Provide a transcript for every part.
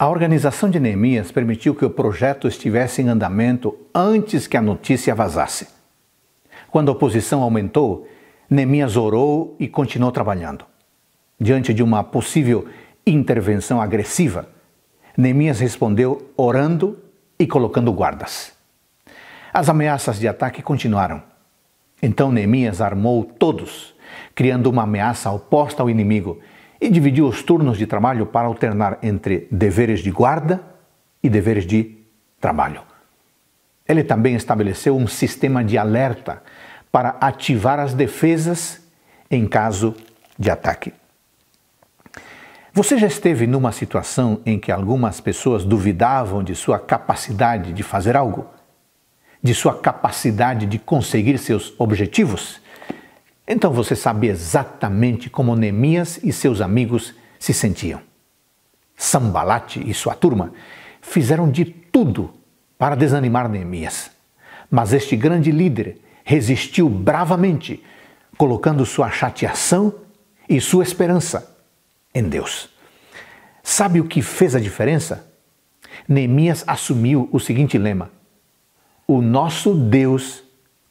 A organização de Neemias permitiu que o projeto estivesse em andamento antes que a notícia vazasse. Quando a oposição aumentou, Neemias orou e continuou trabalhando. Diante de uma possível intervenção agressiva, Neemias respondeu orando e colocando guardas. As ameaças de ataque continuaram. Então Neemias armou todos, criando uma ameaça oposta ao inimigo e dividiu os turnos de trabalho para alternar entre deveres de guarda e deveres de trabalho. Ele também estabeleceu um sistema de alerta para ativar as defesas em caso de ataque. Você já esteve numa situação em que algumas pessoas duvidavam de sua capacidade de fazer algo? De sua capacidade de conseguir seus objetivos? Então você sabe exatamente como Neemias e seus amigos se sentiam. Sambalate e sua turma fizeram de tudo para desanimar Neemias. Mas este grande líder resistiu bravamente, colocando sua chateação e sua esperança em Deus. Sabe o que fez a diferença? Neemias assumiu o seguinte lema: O nosso Deus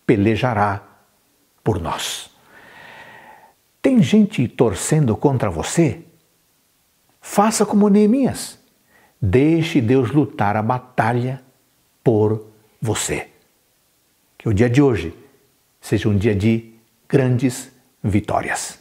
pelejará por nós. Tem gente torcendo contra você? Faça como Neemias. Deixe Deus lutar a batalha por você. Que o dia de hoje seja um dia de grandes vitórias.